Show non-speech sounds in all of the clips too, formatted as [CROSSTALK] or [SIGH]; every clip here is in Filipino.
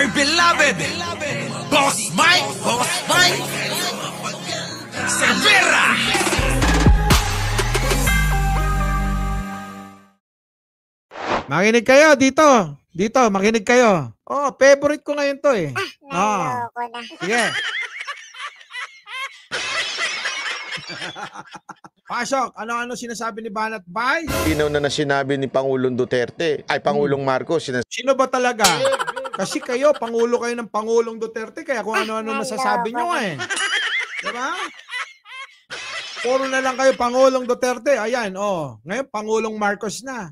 our beloved Boss Mike, Boss Mike Cervera. Makinig kayo dito. Dito, makinig kayo. Oh, favorite ko ngayon to eh. Ah, oh. na. Sige. [LAUGHS] Pasok, ano-ano sinasabi ni Banat Bay? Sino na na sinabi ni Pangulong Duterte? Ay, Pangulong hmm. Marcos. Sinas- Sino ba talaga? Kasi kayo, pangulo kayo ng Pangulong Duterte, kaya kung ano-ano masasabi nyo eh. Diba? Puro na lang kayo Pangulong Duterte. Ayan, oh. Ngayon, Pangulong Marcos na.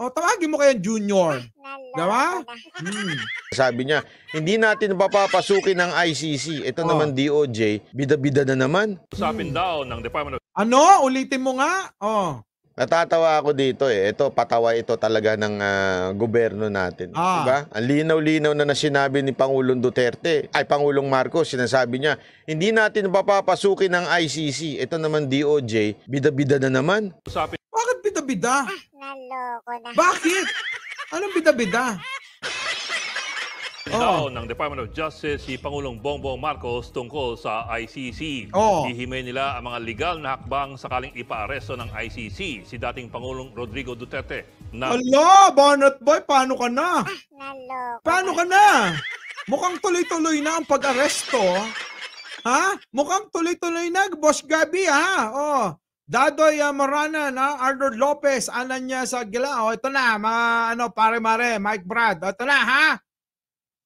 O, oh, tawagin mo kayo Junior. Diba? Hmm. Sabi niya, hindi natin papapasukin ng ICC. Ito oh. naman DOJ, bida-bida na naman. Usapin daw ng Department of... Ano? Ulitin mo nga? Oh. Natatawa ako dito eh. Ito, patawa ito talaga ng ah, gobyerno natin. Ah. Diba? Ang linaw-linaw na nasinabi ni Pangulong Duterte, ay Pangulong Marcos, sinasabi niya, hindi natin papapasukin ng ICC. Ito naman DOJ, bida-bida na naman. Bakit bida-bida? Ah, naloko na. Bakit? Anong bida-bida? [LAUGHS] Itaon oh. ng Department of Justice si Pangulong Bongbong Marcos tungkol sa ICC. Oh. Hihimay nila ang mga legal na hakbang sakaling ipaaresto ng ICC si dating Pangulong Rodrigo Duterte. Na... Ala, Barnett Boy, paano ka na? Ah, naloko. Paano ka na? Mukhang tuloy-tuloy na ang pag-aresto. Ha? Mukhang tuloy-tuloy na, Boss Gabi, ha? Oh. Dadoy uh, na ha? Arnold Lopez, anan niya sa Gilao. Oh, ito na, mga, ano, pare-mare, Mike Brad. Oh, ito na, ha?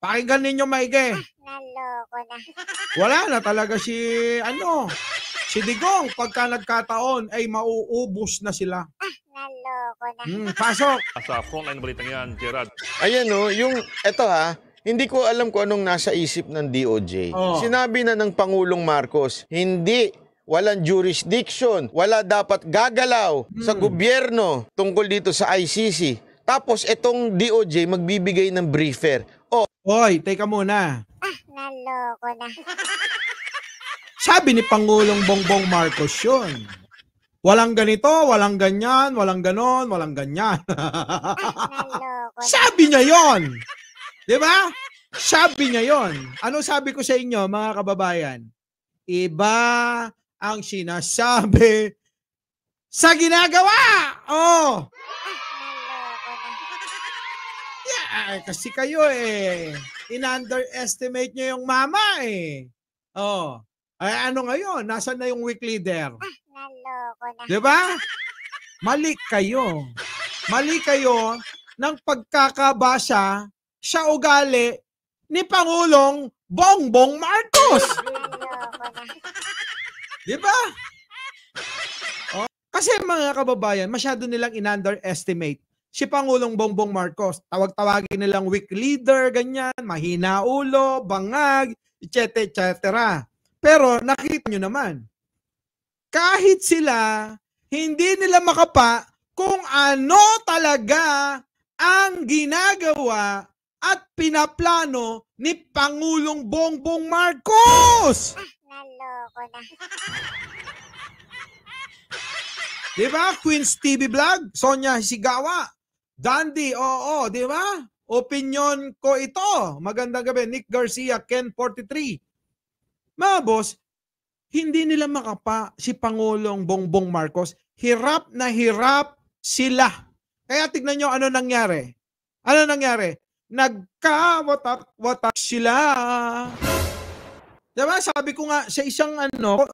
Pakinggan ninyo maigi. Ah, naloko na. [LAUGHS] Wala na talaga si, ano, si Digong. Pagka nagkataon, ay mauubos na sila. Ah, Naloko na. Hmm, pasok. [LAUGHS] Sa frontline balitang yan, Gerard. Ayan o, yung, eto ha, hindi ko alam kung anong nasa isip ng DOJ. Oo. Oh. Sinabi na ng Pangulong Marcos, hindi walang jurisdiction, wala dapat gagalaw sa hmm. gobyerno tungkol dito sa ICC. Tapos itong DOJ magbibigay ng briefer. Hoy, teka muna. Ah, naloko na. Sabi ni Pangulong Bongbong Marcos yun. Walang ganito, walang ganyan, walang ganon, walang ganyan. sabi niya yon, Di ba? Sabi niya yon. Ano sabi ko sa inyo, mga kababayan? Iba ang sinasabi sa ginagawa. Oh! kasi kayo eh, in-underestimate nyo yung mama eh. Oh. Ay, ano ngayon? Nasaan na yung week leader? Ah, naloko na. Diba? Mali kayo. Mali kayo ng pagkakabasa sa ugali ni Pangulong Bongbong Marcos. Di ba? Oh. Kasi mga kababayan, masyado nilang in-underestimate si Pangulong Bongbong Marcos. Tawag-tawagin nilang weak leader, ganyan, mahina ulo, bangag, etc. etc. Pero nakita nyo naman, kahit sila, hindi nila makapa kung ano talaga ang ginagawa at pinaplano ni Pangulong Bongbong Marcos. naloko na. Diba? Queen's TV Vlog, Sonia Sigawa. Dandy, oo, di ba? Opinyon ko ito. Magandang gabi, Nick Garcia, Ken 43. Mga boss, hindi nila makapa si Pangulong Bongbong Marcos. Hirap na hirap sila. Kaya tignan nyo ano nangyari. Ano nangyari? Nagka-watak-watak sila. Diba? Sabi ko nga sa isang ano,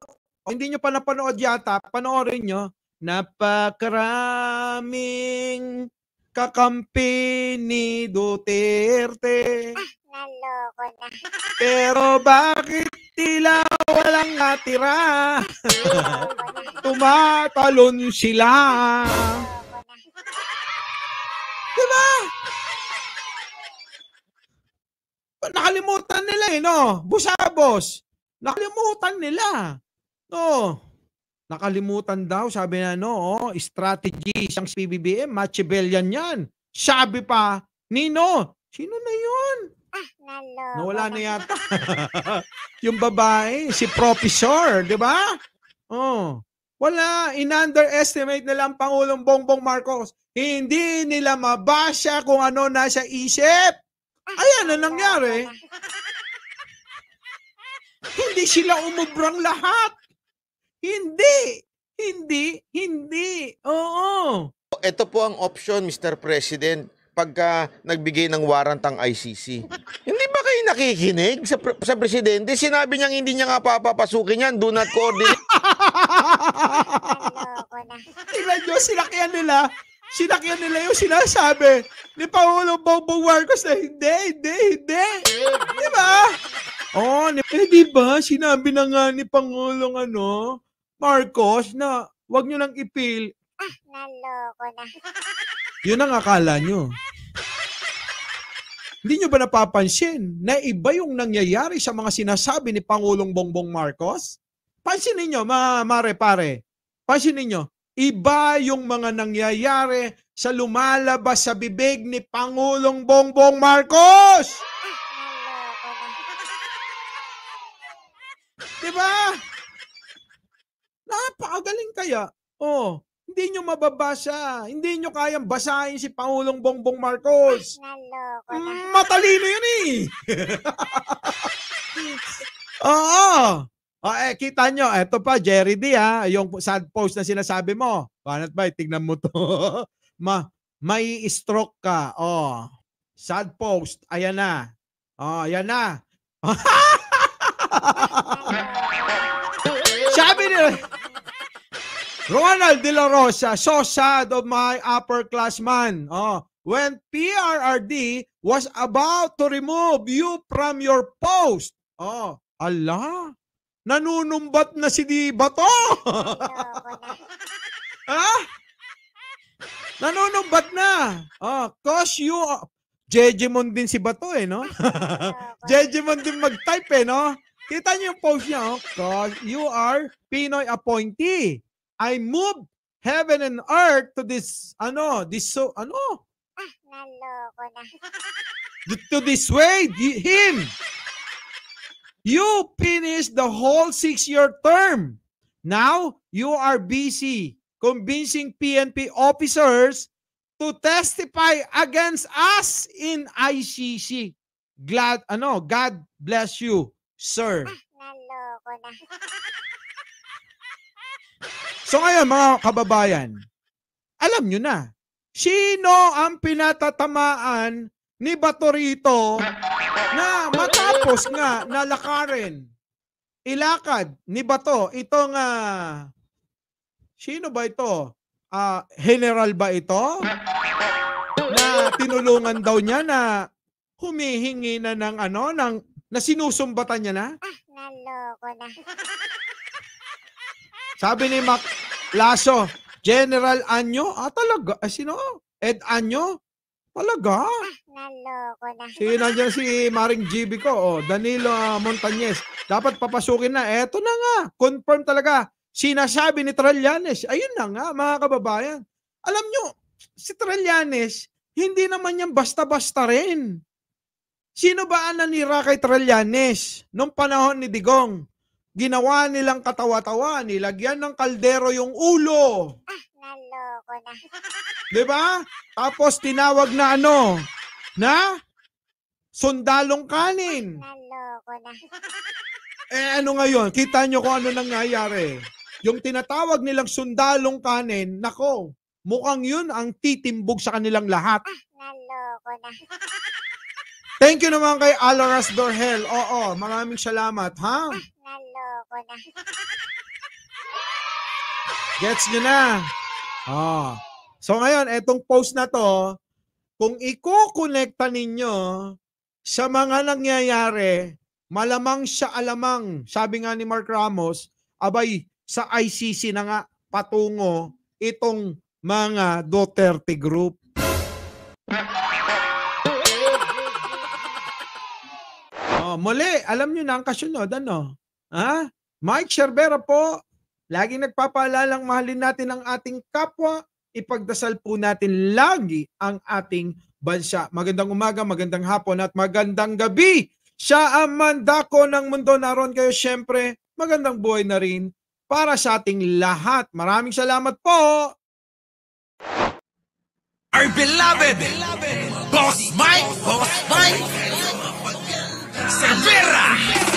hindi nyo pa napanood yata, panoorin nyo, napakaraming kakampi ni Duterte. Ah, naloko na. Pero bakit tila walang natira? Tumatalon sila. Diba? Nakalimutan nila eh, no? Busabos. Nakalimutan nila. No. Nakalimutan daw, sabi na no, oh, strategy siyang si PBBM, Machiavellian yan. Sabi pa, Nino, sino na yun? Ah, nalo. Nawala na yata. [LAUGHS] yung babae, si Professor, di ba? Oh. Wala, in-underestimate nila ang Pangulong Bongbong Marcos. Hindi nila mabasa kung ano nasa isip. Ah, Ayan na nangyari. [LAUGHS] Hindi sila umubrang lahat. Hindi! Hindi! Hindi! Oo! Ito po ang option, Mr. President, pagka nagbigay ng warrant ang ICC. [LAUGHS] hindi ba kayo nakikinig sa, pre- sa presidente? Sinabi niyang hindi niya nga papapasukin yan. Do not coordinate. Tingnan nyo, sinakyan nila. Sinakyan nila yung sinasabi ni Paolo Bongbong Marcos na hindi, hindi, hindi. Di ba? [LAUGHS] oh, ni- eh, di ba? Sinabi na nga ni Pangulong ano, Marcos na wag nyo nang ipil. Ah, naloko na. [LAUGHS] Yun ang akala nyo. Hindi nyo ba napapansin na iba yung nangyayari sa mga sinasabi ni Pangulong Bongbong Marcos? Pansin ninyo, ma mare-pare. Pansin ninyo, iba yung mga nangyayari sa lumalabas sa bibig ni Pangulong Bongbong Marcos! kaya, oh, hindi nyo mababasa. Hindi nyo kayang basahin si Pangulong Bongbong Marcos. Ay, na. Mm, matalino yun eh. [LAUGHS] Oo. O, ah, eh, kita nyo, eto pa, Jerry D, ha? Ah, yung sad post na sinasabi mo. Panat ba? Eh, tignan mo to. [LAUGHS] Ma may stroke ka. Oh. Sad post. Ayan na. Oh, ayan na. [LAUGHS] Sabi nila, Ronald De La Rosa, so sad of my upper upperclassman. Oh, when PRRD was about to remove you from your post. Oh, ala, nanunumbat na si Di Bato. ha? [LAUGHS] Ah, nanunumbat na. Oh, cause you, Jejemon din si Bato eh, no? [LAUGHS] Jejemon din mag-type eh, no? Kita niyo yung post niya, oh. Cause you are Pinoy appointee. I move heaven and earth to this, ano, this so, ano? Ah, naloko na. to this way, him. You finished the whole six-year term. Now, you are busy convincing PNP officers to testify against us in ICC. Glad, ano, God bless you, sir. Ah, naloko na. [LAUGHS] So ngayon mga kababayan, alam nyo na, sino ang pinatatamaan ni Batorito na matapos nga nalakarin, ilakad ni Bato itong uh, sino ba ito? Uh, general ba ito? Na tinulungan daw niya na humihingi na ng ano, ng, na sinusumbatan niya na? Ah, naloko na. Sabi ni Mac, Laso, General Anyo? Ah, talaga? Ah, sino? Ed Anyo? Talaga? Ah, naloko na. Si, nandiyan si Maring GB ko. Oh, Danilo Montañez. Dapat papasukin na. Eto na nga. Confirm talaga. Sinasabi ni Trillanes. Ayun na nga, mga kababayan. Alam nyo, si Trillanes, hindi naman yan basta-basta rin. Sino ba ang nanira kay Trillanes nung panahon ni Digong? Ginawa nilang katawa-tawa, nilagyan ng kaldero yung ulo. Ah, naloko na. [LAUGHS] 'Di ba? Tapos tinawag na ano? Na sundalong kanin. Ah, naloko na. [LAUGHS] Eh ano ngayon? Kita nyo kung ano nangyayari. Yung tinatawag nilang sundalong kanin, nako, mukhang yun ang titimbog sa kanilang lahat. Ah, naloko na. [LAUGHS] Thank you naman kay Alaras Dorhel. Oo, maraming salamat, ha? Ah, ko na. Gets nyo na. Oh. So ngayon, etong post na to, kung ikukonekta ninyo sa mga nangyayari, malamang siya alamang, sabi nga ni Mark Ramos, abay, sa ICC na nga patungo itong mga Duterte Group. Oh, muli, alam nyo na ang kasunod, ano? Ha? Mike Sherbera po, laging nagpapaalalang mahalin natin ang ating kapwa. Ipagdasal po natin lagi ang ating bansa. Magandang umaga, magandang hapon at magandang gabi. Siya ang mandako ng mundo. Naroon kayo syempre. Magandang buhay na rin para sa ating lahat. Maraming salamat po! Our beloved, beloved. Boss Mike, Boss Mike, Cervera! Cervera.